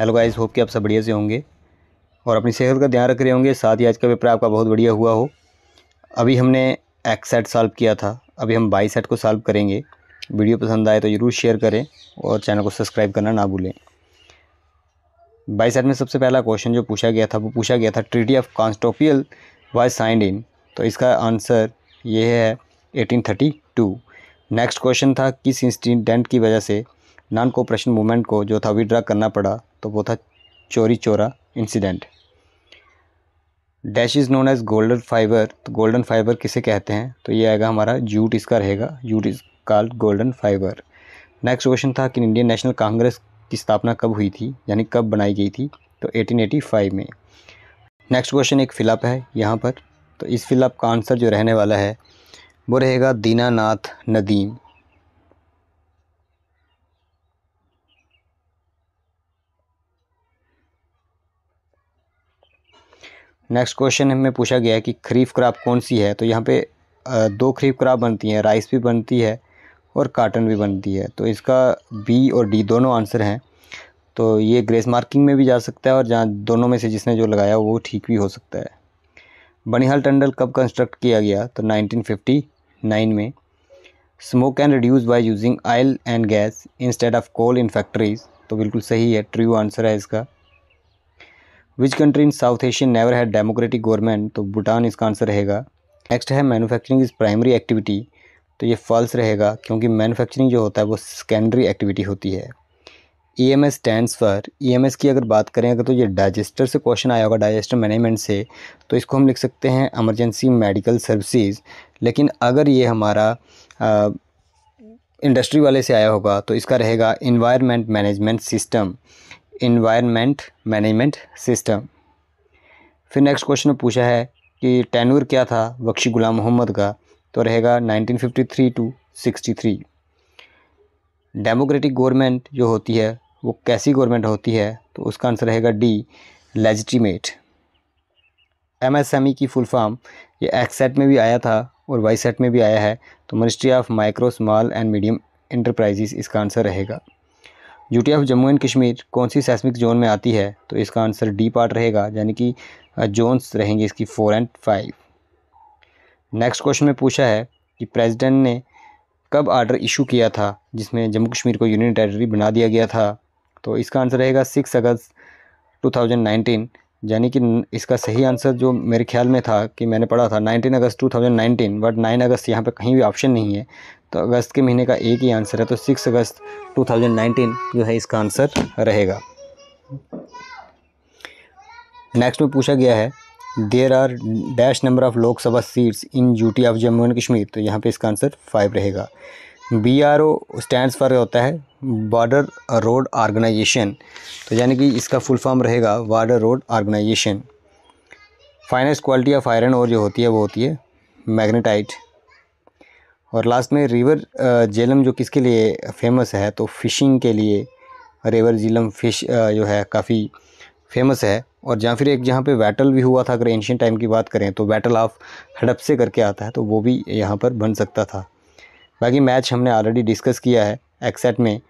hello guys hope कि आप सब बढ़िया से होंगे और अपनी सेहत का ध्यान रख रहे होंगे साथ ही आज का पेपर आपका बहुत बढ़िया हुआ हो अभी हमने सेट सॉल्व किया था अभी हम बाई सेट को सॉल्व करेंगे वीडियो पसंद आए तो ज़रूर शेयर करें और चैनल को सब्सक्राइब करना ना भूलें बाई सेट में सबसे पहला क्वेश्चन जो पूछा गया था वो पूछा गया था ट्रीटी ऑफ कॉन्स्टोपियल वाइज साइंड इन तो इसका आंसर ये है टू नेक्स्ट क्वेश्चन था किस इंसिडेंट की वजह से नॉन कोऑपरेशन मूवमेंट को जो था विड्रा करना पड़ा तो वो था Chauri Chaura incident dash is known as golden fibre तो गोल्डन फाइबर किसे कहते हैं तो ये आएगा हमारा जूट इसका रहेगा jute is called golden fibre next question था कि इंडियन नेशनल कांग्रेस की स्थापना कब हुई थी यानी कब बनाई गई थी तो 1885 में नेक्स्ट क्वेश्चन एक फिलअप है यहाँ पर तो इस फिलअप का आंसर जो रहने वाला है वो रहेगा दीनानाथ नदीम नेक्स्ट क्वेश्चन हमें पूछा गया है कि खरीफ क्राप कौन सी है तो यहाँ पे दो खरीफ क्राप बनती हैं राइस भी बनती है और काटन भी बनती है तो इसका बी और डी दोनों आंसर हैं तो ये ग्रेस मार्किंग में भी जा सकता है और जहाँ दोनों में से जिसने जो लगाया वो ठीक भी हो सकता है बनिहाल टंडल कब कंस्ट्रक्ट किया गया तो 1959 में smoke can reduce by using oil and gas instead of coal in factories तो बिल्कुल सही है ट्रू आंसर है इसका which country in south Asian never had democratic government तो भूटान इसका आंसर रहेगा नेक्स्ट है मैनुफैक्चरिंग इज़ प्राइमरी एक्टिविटी तो ये फॉल्स रहेगा क्योंकि मैनुफैक्चरिंग जो होता है वो सेकेंडरी एक्टिविटी होती है E M S stand for E M S की अगर बात करें अगर तो ये डाइजेस्टर से क्वेश्चन आया होगा डाइजेस्टर मैनेजमेंट से तो इसको हम लिख सकते हैं एमरजेंसी मेडिकल सर्विसज लेकिन अगर ये हमारा आ, इंडस्ट्री वाले से आया होगा तो इसका रहेगा environment management system environment management system फिर नेक्स्ट क्वेश्चन पूछा है कि टेनूर क्या था बख्शी गुलाम मोहम्मद का तो रहेगा 1953 टू 63 डेमोक्रेटिक गवर्नमेंट जो होती है वो कैसी गवर्नमेंट होती है तो उसका आंसर रहेगा डी लेजिटिमेट एमएसएमई की फुल फॉर्म ये एक्सेट में भी आया था और वाई सेट में भी आया है तो ministry of micro small and medium enterprises इसका आंसर रहेगा UT of Jammu and Kashmir कौन सी सेस्मिक जोन में आती है तो इसका आंसर डी पार्ट रहेगा यानी कि जोन्स रहेंगे इसकी four and five next question में पूछा है कि प्रेसिडेंट ने कब आर्डर इशू किया था जिसमें जम्मू कश्मीर को यूनियन टेरेटरी बना दिया गया था तो इसका आंसर रहेगा सिक्स अगस्त टू यानी कि इसका सही आंसर जो मेरे ख्याल में था कि मैंने पढ़ा था नाइनटीन अगस्त टू बट नाइन अगस्त यहाँ पर कहीं भी ऑप्शन नहीं है तो अगस्त के महीने का एक ही आंसर है तो सिक्स अगस्त 2019 जो है इसका आंसर रहेगा नेक्स्ट में पूछा गया है there are dash number of Lok Sabha seats in UT of Jammu and Kashmir तो यहाँ पे इसका आंसर फाइव रहेगा B R O stand for होता है बॉर्डर रोड ऑर्गेनाइजेशन तो यानी कि इसका फुल फॉर्म रहेगा border road organisation finest quality of iron और जो होती है वो होती है मैग्नेटाइट और लास्ट में रिवर जेलम जो किसके लिए फेमस है तो फ़िशिंग के लिए रिवर जेलम फ़िश जो है काफ़ी फेमस है और जहाँ फिर एक जहाँ पे बैटल भी हुआ था अगर एंशियन टाइम की बात करें तो बैटल ऑफ हड़प से करके आता है तो वो भी यहाँ पर बन सकता था बाकी मैच हमने ऑलरेडी डिस्कस किया है एक्सेट में